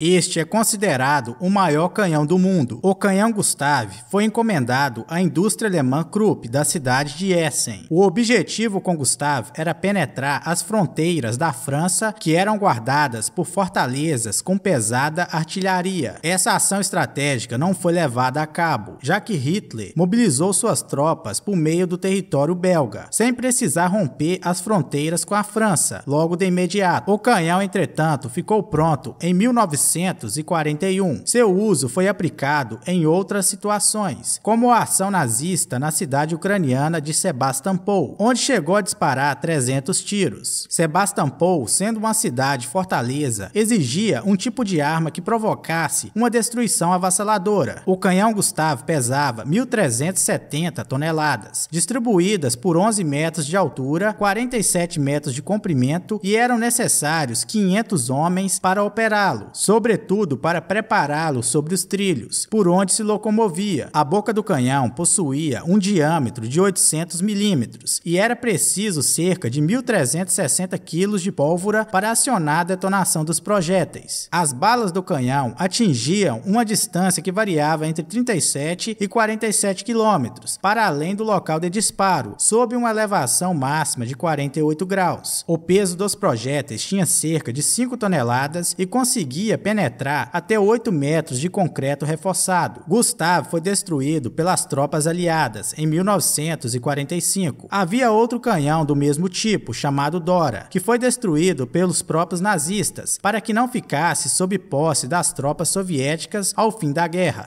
Este é considerado o maior canhão do mundo. O canhão Gustave foi encomendado à indústria alemã Krupp da cidade de Essen. O objetivo com Gustave era penetrar as fronteiras da França que eram guardadas por fortalezas com pesada artilharia. Essa ação estratégica não foi levada a cabo, já que Hitler mobilizou suas tropas por meio do território belga, sem precisar romper as fronteiras com a França logo de imediato. O canhão, entretanto, ficou pronto em 1900. 1941. Seu uso foi aplicado em outras situações, como a ação nazista na cidade ucraniana de Sebastopol, onde chegou a disparar 300 tiros. Sebastopol, sendo uma cidade fortaleza, exigia um tipo de arma que provocasse uma destruição avassaladora. O canhão Gustavo pesava 1.370 toneladas, distribuídas por 11 metros de altura, 47 metros de comprimento e eram necessários 500 homens para operá-lo. Sob sobretudo para prepará-lo sobre os trilhos, por onde se locomovia. A boca do canhão possuía um diâmetro de 800 milímetros e era preciso cerca de 1.360 quilos de pólvora para acionar a detonação dos projéteis. As balas do canhão atingiam uma distância que variava entre 37 e 47 quilômetros, para além do local de disparo, sob uma elevação máxima de 48 graus. O peso dos projéteis tinha cerca de 5 toneladas e conseguia penetrar até 8 metros de concreto reforçado. Gustavo foi destruído pelas tropas aliadas em 1945. Havia outro canhão do mesmo tipo, chamado Dora, que foi destruído pelos próprios nazistas para que não ficasse sob posse das tropas soviéticas ao fim da guerra.